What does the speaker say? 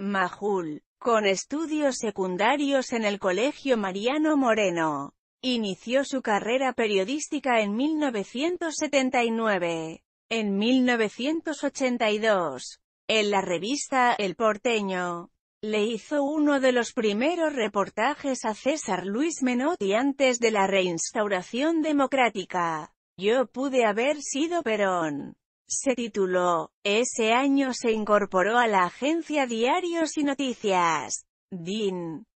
Majul, con estudios secundarios en el Colegio Mariano Moreno. Inició su carrera periodística en 1979. En 1982, en la revista El Porteño, le hizo uno de los primeros reportajes a César Luis Menotti antes de la reinstauración democrática. Yo pude haber sido Perón se tituló. Ese año se incorporó a la agencia Diarios y Noticias. DIN.